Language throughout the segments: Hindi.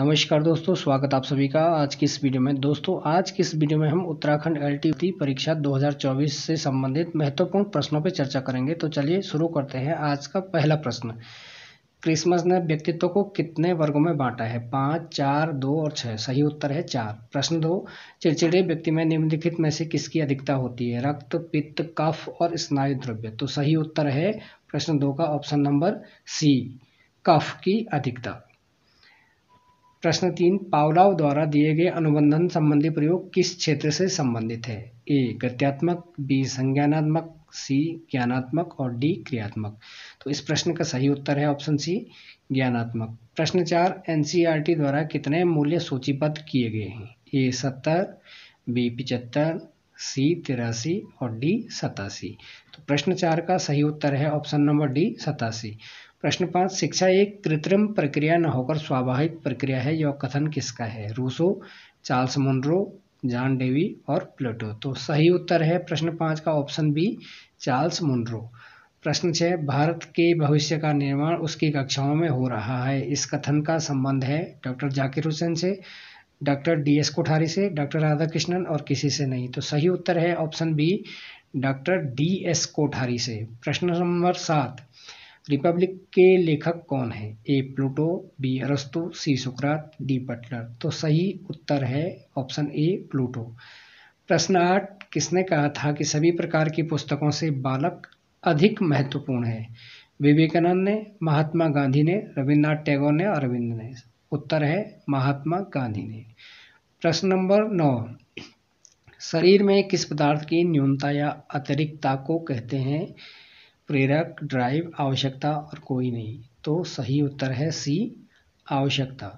नमस्कार दोस्तों स्वागत आप सभी का आज की इस वीडियो में दोस्तों आज की इस वीडियो में हम उत्तराखंड एल परीक्षा 2024 से संबंधित महत्वपूर्ण प्रश्नों पर चर्चा करेंगे तो चलिए शुरू करते हैं आज का पहला प्रश्न क्रिसमस ने व्यक्तित्व को कितने वर्गों में बांटा है पाँच चार दो और छः सही उत्तर है चार प्रश्न दो चिड़चिड़े व्यक्ति में निम्नलिखित में से किसकी अधिकता होती है रक्त पित्त कफ और स्नायु द्रव्य तो सही उत्तर है प्रश्न दो का ऑप्शन नंबर सी कफ की अधिकता प्रश्न तीन पावलाव द्वारा दिए गए अनुबंधन संबंधी प्रयोग किस क्षेत्र से संबंधित है ए गत्यात्मक बी संज्ञानात्मक सी ज्ञानात्मक और डी क्रियात्मक तो इस प्रश्न का सही उत्तर है ऑप्शन सी ज्ञानात्मक प्रश्न चार एन द्वारा कितने मूल्य सूचीबद्ध किए गए हैं ए सत्तर बी पिचहत्तर सी तिरासी और डी सतासी तो प्रश्न चार का सही उत्तर है ऑप्शन नंबर डी सतासी प्रश्न पाँच शिक्षा एक कृत्रिम प्रक्रिया न होकर स्वाभाविक प्रक्रिया है यह कथन किसका है Rousseau Charles Munro John Dewey और प्लेटो तो सही उत्तर है प्रश्न पाँच का ऑप्शन बी चार्ल्स मुनरो प्रश्न छः भारत के भविष्य का निर्माण उसकी कक्षाओं में हो रहा है इस कथन का संबंध है डॉक्टर जाकिर हुसैन से डॉक्टर डी एस कोठारी से डॉक्टर राधा कृष्णन और किसी से नहीं तो सही उत्तर है option B doctor D S Kothari से प्रश्न नंबर सात रिपब्लिक के लेखक कौन है ए प्लूटो बी अरस्तु सी सुकरात डी बटलर तो सही उत्तर है ऑप्शन ए प्लूटो प्रश्न आठ किसने कहा था कि सभी प्रकार की पुस्तकों से बालक अधिक महत्वपूर्ण है विवेकानंद ने महात्मा गांधी ने रविन्द्रनाथ टैगोर ने अरविंद ने उत्तर है महात्मा गांधी ने प्रश्न नंबर नौ शरीर में किस पदार्थ की न्यूनता या अतिरिक्तता को कहते हैं प्रेरक ड्राइव आवश्यकता और कोई नहीं तो सही उत्तर है सी आवश्यकता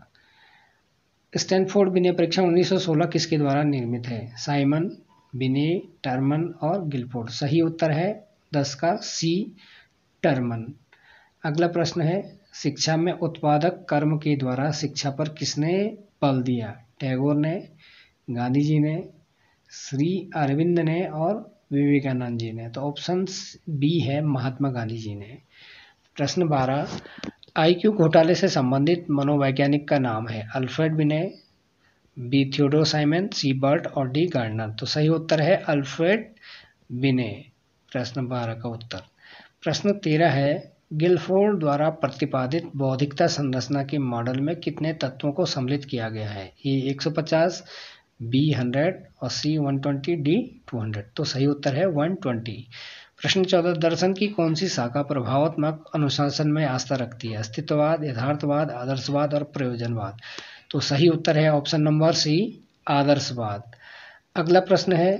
स्टैनफोर्ड विनय परीक्षण 1916 किसके द्वारा निर्मित है साइमन बिने टर्मन और गिलफोर्ड सही उत्तर है दस का सी टर्मन अगला प्रश्न है शिक्षा में उत्पादक कर्म के द्वारा शिक्षा पर किसने बल दिया टैगोर ने गांधी जी ने श्री अरविंद ने और विवेकानंद जी ने तो ऑप्शन बी है महात्मा गांधी जी ने प्रश्न बारह आईक्यू घोटाले से संबंधित मनोवैज्ञानिक का नाम है अल्फ्रेड विनय B Theodore Simon C Burt और डी गार्डनर तो सही उत्तर है अल्फ्रेड विनय प्रश्न बारह का उत्तर प्रश्न तेरह है गिलफोर्ड द्वारा प्रतिपादित बौद्धिकता संरचना के मॉडल में कितने तत्वों को सम्मिलित किया गया है ए 150 बी हंड्रेड और C one twenty D two hundred तो सही उत्तर है वन ट्वेंटी प्रश्न चौदह दर्शन की कौन सी शाखा प्रभावत्मक अनुशासन में आस्था रखती है अस्तित्ववाद यथार्थवाद आदर्शवाद और प्रयोजनवाद तो सही उत्तर है ऑप्शन नंबर सी आदर्शवाद अगला प्रश्न है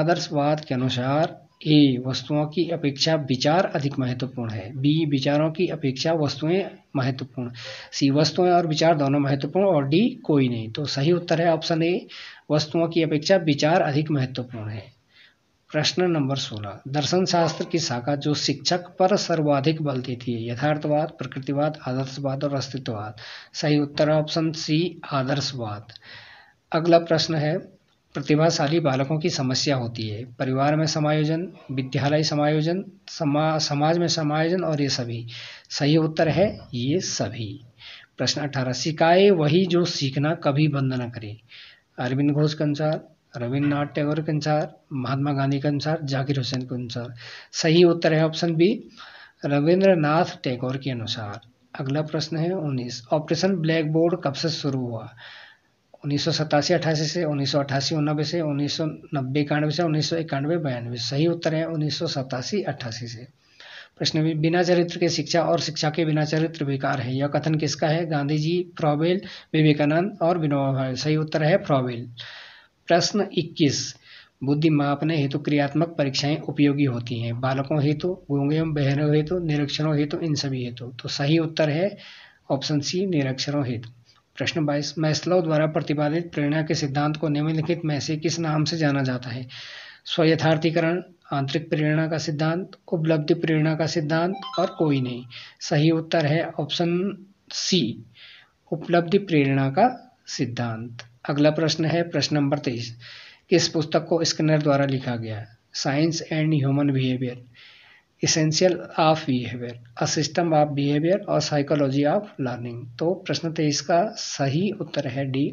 आदर्शवाद के अनुसार ए वस्तुओं की अपेक्षा विचार अधिक महत्वपूर्ण है बी विचारों की अपेक्षा वस्तुएं महत्वपूर्ण सी वस्तुएं और विचार दोनों महत्वपूर्ण और डी कोई नहीं तो सही उत्तर है ऑप्शन ए वस्तुओं की अपेक्षा विचार अधिक महत्वपूर्ण है प्रश्न नंबर सोलह दर्शन शास्त्र की शाखा जो शिक्षक पर सर्वाधिक बल देती है यथार्थवाद प्रकृतिवाद आदर्शवाद और अस्तित्ववाद सही उत्तर ऑप्शन सी आदर्शवाद अगला प्रश्न है प्रतिभाशाली बालकों की समस्या होती है परिवार में समायोजन विद्यालय समायोजन समा समाज में समायोजन और ये सभी सही उत्तर है ये सभी प्रश्न अठारह सिखाए वही जो सीखना कभी बंद न करे अरविंद घोष के अनुसार रविन्द्रनाथ टैगोर के अनुसार महात्मा गांधी के अनुसार जाकिर हुसैन के अनुसार सही उत्तर है ऑप्शन बी रविंद्रनाथ टैगोर के अनुसार अगला प्रश्न है उन्नीस ऑपरेशन ब्लैक बोर्ड कब से शुरू हुआ उन्नीस सौ सतासी से उन्नीस सौ अठासी से उन्नीस सौ नब्बे इक्यानवे से उन्नीस सौ इक्यानवे बयानवे सही उत्तर है उन्नीस सौ सतासी अट्ठासी से प्रश्न भी बिना चरित्र के शिक्षा और शिक्षा के बिना चरित्र बेकार है यह कथन किसका है गांधी जी प्रॉबेल विवेकानंद और विनोबा भावे सही उत्तर है प्रोबेल प्रश्न 21 बुद्धि मापने हेतु क्रियात्मक परीक्षाएं उपयोगी होती हैं बालकों हेतु गूंगे एवं बहनों हेतु निरीक्षणों हेतु इन सभी हेतु तो सही उत्तर है ऑप्शन सी निरीक्षणों हेतु प्रश्न बाईस मैस्लो द्वारा प्रतिपादित प्रेरणा के सिद्धांत को निम्नलिखित में से किस नाम से जाना जाता है स्वयथार्थीकरण आंतरिक प्रेरणा का सिद्धांत उपलब्धि प्रेरणा का सिद्धांत और कोई नहीं सही उत्तर है ऑप्शन सी उपलब्धि प्रेरणा का सिद्धांत अगला प्रश्न है प्रश्न नंबर तेईस किस पुस्तक को स्किनर द्वारा लिखा गया science and human behaviour essential of behaviour a system of behaviour और साइकोलॉजी ऑफ लर्निंग तो प्रश्न तेईस का सही उत्तर है डी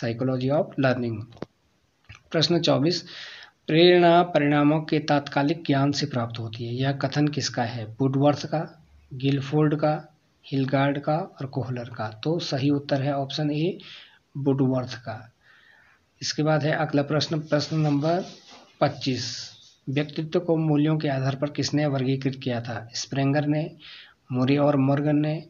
साइकोलॉजी ऑफ लर्निंग प्रश्न चौबीस प्रेरणा परिणामों के तात्कालिक ज्ञान से प्राप्त होती है यह कथन किसका है बुडवर्थ का गिलफोल्ड का हिलगार्ड का और कोहलर का तो सही उत्तर है ऑप्शन ए बुडवर्थ का इसके बाद है अगला प्रश्न प्रश्न नंबर पच्चीस व्यक्तित्व को मूल्यों के आधार पर किसने वर्गीकृत किया था स्प्रेंगर ने मोरी और मॉर्गन ने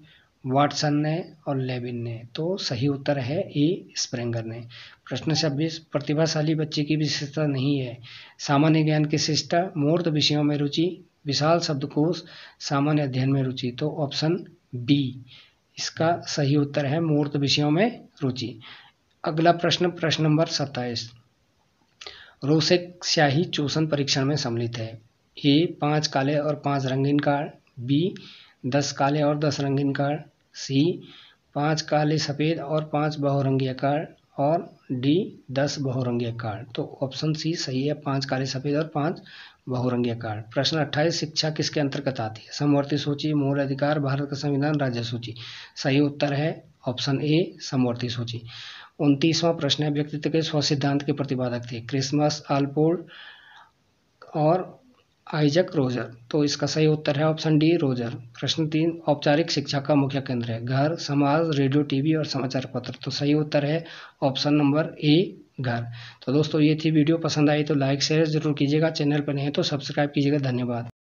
वाटसन ने और लेविन ने तो सही उत्तर है ई स्प्रेंगर ने प्रश्न छब्बीस प्रतिभाशाली बच्चे की विशेषता नहीं है सामान्य ज्ञान की शिष्टा मूर्त विषयों में रुचि विशाल शब्दकोश सामान्य अध्ययन में रुचि तो ऑप्शन बी इसका सही उत्तर है मूर्त विषयों में रुचि अगला प्रश्न प्रश्न नंबर सत्ताईस रोसेक स्याही चोसन परीक्षण में सम्मिलित है ए पाँच काले और पाँच रंगीन कार्ड बी दस काले और दस रंगीन कार्ड सी पाँच काले सफ़ेद और पाँच बहुरंगीय कार्ड और डी दस बहुरंगीय कार्ड तो ऑप्शन सी सही है पाँच काले सफ़ेद और पाँच बहुरंगीय कार्ड प्रश्न अट्ठाईस शिक्षा किसके अंतर्गत आती है समवर्ती सूची मूल अधिकार भारत का संविधान राज्य सूची सही उत्तर है ऑप्शन ए समवर्ती सूची उनतीसवां प्रश्न है व्यक्तित्व के स्व सिद्धांत के प्रतिपादक थे क्रिसमस आलपोर्ड और आइजक रोजर तो इसका सही उत्तर है ऑप्शन डी रोजर प्रश्न तीन औपचारिक शिक्षा का मुख्य केंद्र है घर समाज रेडियो टीवी और समाचार पत्र तो सही उत्तर है ऑप्शन नंबर ए घर तो दोस्तों ये थी वीडियो पसंद आई तो लाइक शेयर जरूर कीजिएगा चैनल पर नहीं है तो सब्सक्राइब कीजिएगा धन्यवाद